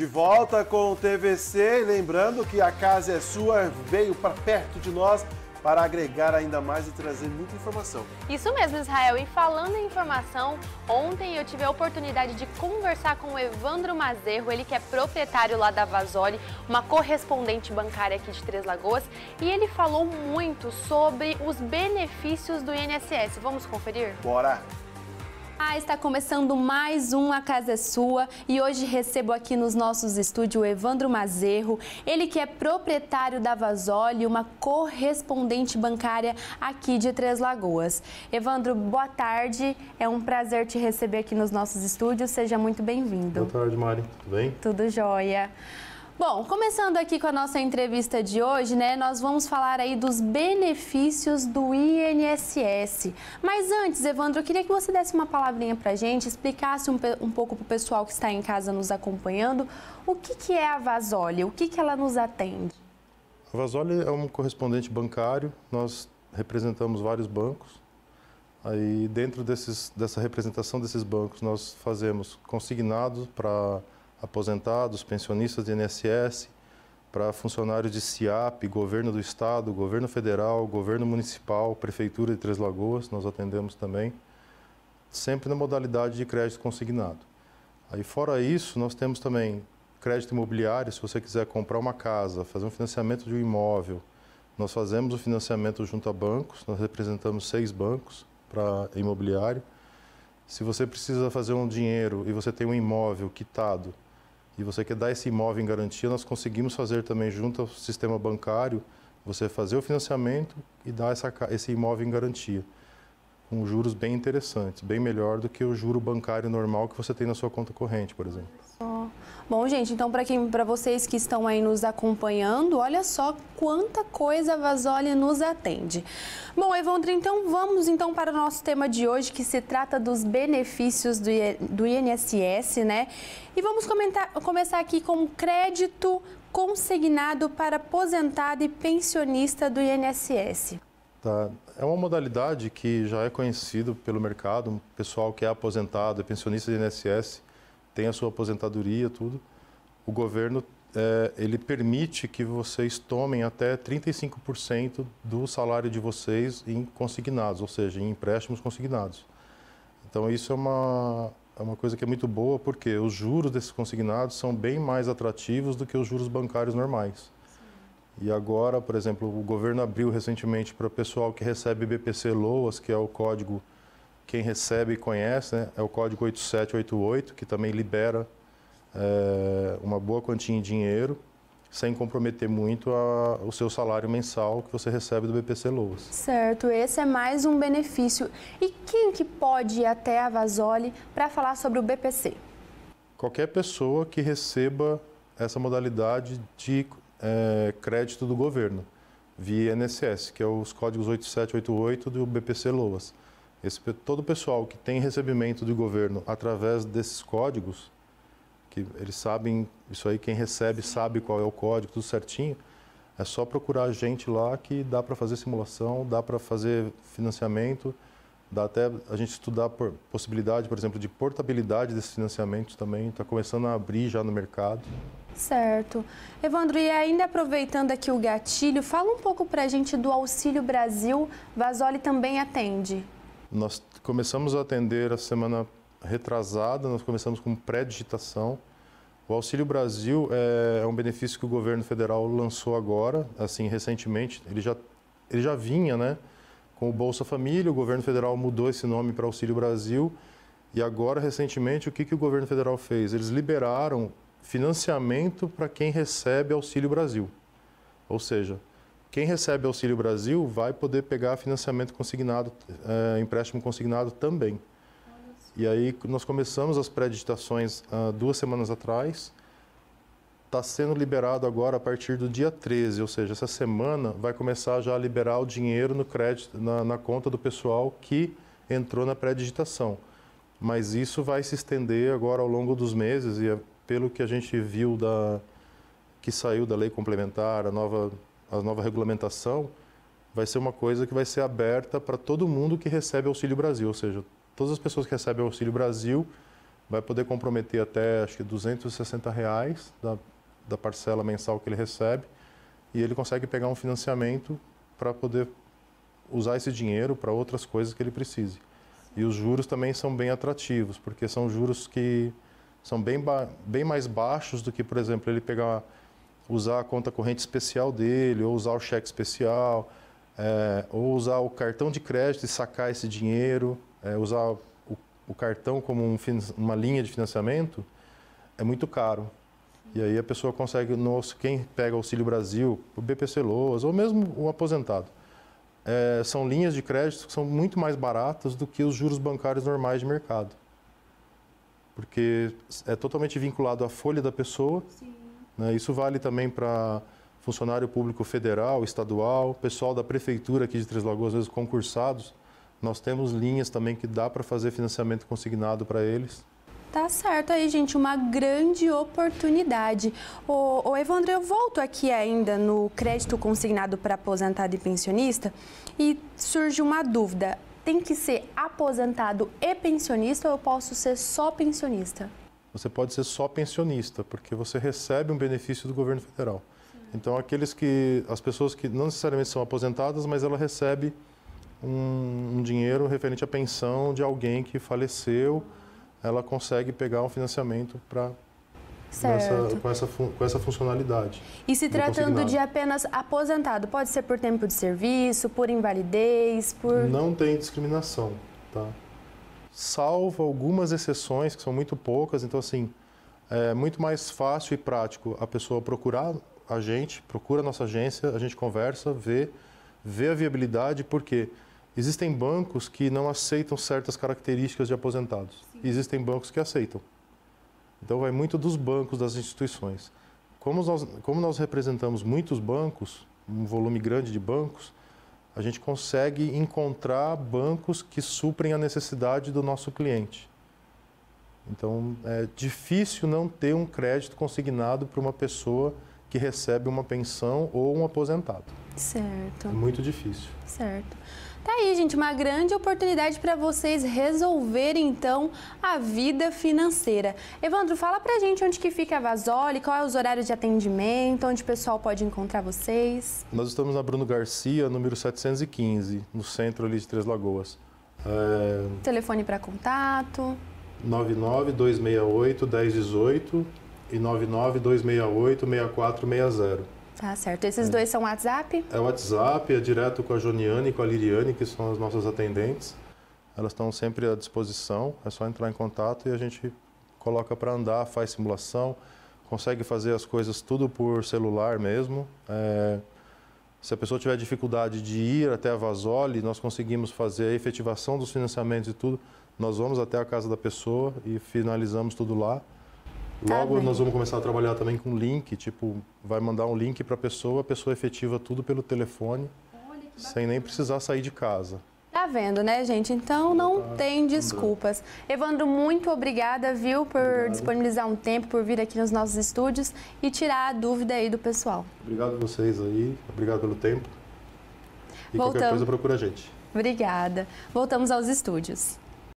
De volta com o TVC, lembrando que a casa é sua, veio para perto de nós para agregar ainda mais e trazer muita informação. Isso mesmo, Israel. E falando em informação, ontem eu tive a oportunidade de conversar com o Evandro Mazerro, ele que é proprietário lá da Vasoli, uma correspondente bancária aqui de Três Lagoas, e ele falou muito sobre os benefícios do INSS. Vamos conferir? Bora! Ah, está começando mais um A Casa é Sua e hoje recebo aqui nos nossos estúdios o Evandro Mazerro, ele que é proprietário da Vasoli, uma correspondente bancária aqui de Três Lagoas. Evandro, boa tarde, é um prazer te receber aqui nos nossos estúdios, seja muito bem-vindo. Boa tarde, Mari, tudo bem? Tudo jóia. Bom, começando aqui com a nossa entrevista de hoje, né, nós vamos falar aí dos benefícios do INSS. Mas antes, Evandro, eu queria que você desse uma palavrinha para a gente, explicasse um, um pouco para o pessoal que está em casa nos acompanhando, o que, que é a Vasole, o que, que ela nos atende? A Vasole é um correspondente bancário, nós representamos vários bancos. Aí, dentro desses, dessa representação desses bancos, nós fazemos consignados para aposentados, pensionistas de INSS, para funcionários de CIAP, governo do estado, governo federal, governo municipal, prefeitura de Três Lagoas, nós atendemos também, sempre na modalidade de crédito consignado. Aí fora isso, nós temos também crédito imobiliário, se você quiser comprar uma casa, fazer um financiamento de um imóvel, nós fazemos o financiamento junto a bancos, nós representamos seis bancos para imobiliário. Se você precisa fazer um dinheiro e você tem um imóvel quitado, e você quer dar esse imóvel em garantia, nós conseguimos fazer também junto ao sistema bancário, você fazer o financiamento e dar essa, esse imóvel em garantia, com juros bem interessantes, bem melhor do que o juro bancário normal que você tem na sua conta corrente, por exemplo. Bom, gente, então para quem, para vocês que estão aí nos acompanhando, olha só quanta coisa a Vasoli nos atende. Bom, Evandro, então vamos então para o nosso tema de hoje, que se trata dos benefícios do, do INSS, né? E vamos comentar, começar aqui com crédito consignado para aposentado e pensionista do INSS. Tá. É uma modalidade que já é conhecido pelo mercado, o pessoal que é aposentado e pensionista do INSS tem a sua aposentadoria, tudo. O governo é, ele permite que vocês tomem até 35% do salário de vocês em consignados, ou seja, em empréstimos consignados. Então isso é uma é uma coisa que é muito boa porque os juros desses consignados são bem mais atrativos do que os juros bancários normais. E agora, por exemplo, o governo abriu recentemente para o pessoal que recebe BPC Loas, que é o código quem recebe e conhece, né, é o código 8788, que também libera é, uma boa quantia em dinheiro, sem comprometer muito a, o seu salário mensal que você recebe do BPC Loas. Certo, esse é mais um benefício. E quem que pode ir até a Vasoli para falar sobre o BPC? Qualquer pessoa que receba essa modalidade de é, crédito do governo, via INSS, que é os códigos 8788 do BPC Loas. Esse, todo o pessoal que tem recebimento do governo através desses códigos, que eles sabem, isso aí quem recebe sabe qual é o código, tudo certinho, é só procurar a gente lá que dá para fazer simulação, dá para fazer financiamento, dá até a gente estudar por possibilidade, por exemplo, de portabilidade desses financiamentos também, está começando a abrir já no mercado. Certo. Evandro, e ainda aproveitando aqui o gatilho, fala um pouco para a gente do Auxílio Brasil, Vasoli também atende. Nós começamos a atender a semana retrasada, nós começamos com pré-digitação. O Auxílio Brasil é, é um benefício que o governo federal lançou agora, assim, recentemente. Ele já, ele já vinha, né? Com o Bolsa Família, o governo federal mudou esse nome para Auxílio Brasil. E agora, recentemente, o que, que o governo federal fez? Eles liberaram financiamento para quem recebe Auxílio Brasil. Ou seja, quem recebe Auxílio Brasil vai poder pegar financiamento consignado, é, empréstimo consignado também. E aí nós começamos as pré-digitações ah, duas semanas atrás. Está sendo liberado agora a partir do dia 13, ou seja, essa semana vai começar já a liberar o dinheiro no crédito, na, na conta do pessoal que entrou na pré-digitação. Mas isso vai se estender agora ao longo dos meses e é pelo que a gente viu da que saiu da lei complementar, a nova a nova regulamentação vai ser uma coisa que vai ser aberta para todo mundo que recebe Auxílio Brasil, ou seja, todas as pessoas que recebem Auxílio Brasil vai poder comprometer até acho que 260 reais da, da parcela mensal que ele recebe e ele consegue pegar um financiamento para poder usar esse dinheiro para outras coisas que ele precise. E os juros também são bem atrativos, porque são juros que são bem, bem mais baixos do que, por exemplo, ele pegar usar a conta corrente especial dele, ou usar o cheque especial, é, ou usar o cartão de crédito e sacar esse dinheiro, é, usar o, o, cartão como um, uma linha de financiamento, é muito caro. E aí a pessoa consegue, quem pega Auxílio Brasil, o BPC Loas, ou mesmo o aposentado, é, são linhas de crédito que são muito mais baratas do que os juros bancários normais de mercado. Porque é totalmente vinculado à folha da pessoa Sim. Né? Isso vale também para funcionário público federal, estadual, pessoal da prefeitura aqui de Três Lagoas, às vezes concursados. Nós temos linhas também que dá para fazer financiamento consignado para eles. Tá certo aí, gente, uma grande oportunidade. O Evandro, eu volto aqui ainda no crédito consignado para aposentado e pensionista e surge uma dúvida. Tem que ser aposentado e pensionista ou eu posso ser só pensionista? você pode ser só pensionista, porque você recebe um benefício do governo federal. Sim. Então, aqueles que as pessoas que não necessariamente são aposentadas, mas ela recebe um, um dinheiro referente à pensão de alguém que faleceu, ela consegue pegar um financiamento para com, essa, com, essa, com essa funcionalidade. E se tratando de apenas aposentado, pode ser por tempo de serviço, por invalidez, por. Não tem discriminação, tá? salvo algumas exceções, que são muito poucas. Então, assim, é muito mais fácil e prático a pessoa procurar a gente, procura a nossa agência, a gente conversa, vê, vê a viabilidade, porque existem bancos que não aceitam certas características de aposentados. E existem bancos que aceitam. Então, vai muito dos bancos, das instituições. Como nós, como nós representamos muitos bancos, um volume grande de bancos, a gente consegue encontrar bancos que suprem a necessidade do nosso cliente. Então, é difícil não ter um crédito consignado para uma pessoa que recebe uma pensão ou um aposentado. Certo. É muito difícil. Certo. Tá aí, gente, uma grande oportunidade para vocês resolverem então a vida financeira. Evandro, fala pra gente onde que fica a Vasoli, qual é os horários de atendimento, onde o pessoal pode encontrar vocês. Nós estamos na Bruno Garcia, número 715, no centro ali de Três Lagoas. É... Telefone para contato. 99268 1018 e 99268-6460. Tá certo. Esses é. dois são WhatsApp? É WhatsApp, é direto com a Joniane e com a Liliane, que são as nossas atendentes. Elas estão sempre à disposição, é só entrar em contato e a gente coloca para andar, faz simulação, consegue fazer as coisas tudo por celular mesmo. É... Se a pessoa tiver dificuldade de ir até a Vasoli, nós conseguimos fazer a efetivação dos financiamentos e tudo. Nós vamos até a casa da pessoa e finalizamos tudo lá. Tá Logo tá nós vamos começar a trabalhar também com link, tipo, vai mandar um link para a pessoa, a pessoa efetiva tudo pelo telefone, Olha, sem nem precisar sair de casa. Tá vendo, né, gente? Então tá não tá, tem desculpas. Evandro, muito obrigada, viu, por Obrigado. disponibilizar um tempo, por vir aqui nos nossos estúdios e tirar a dúvida aí do pessoal. Obrigado a vocês aí, obrigado pelo tempo. E Voltamos. qualquer coisa procura a gente. Obrigada. Voltamos aos estúdios.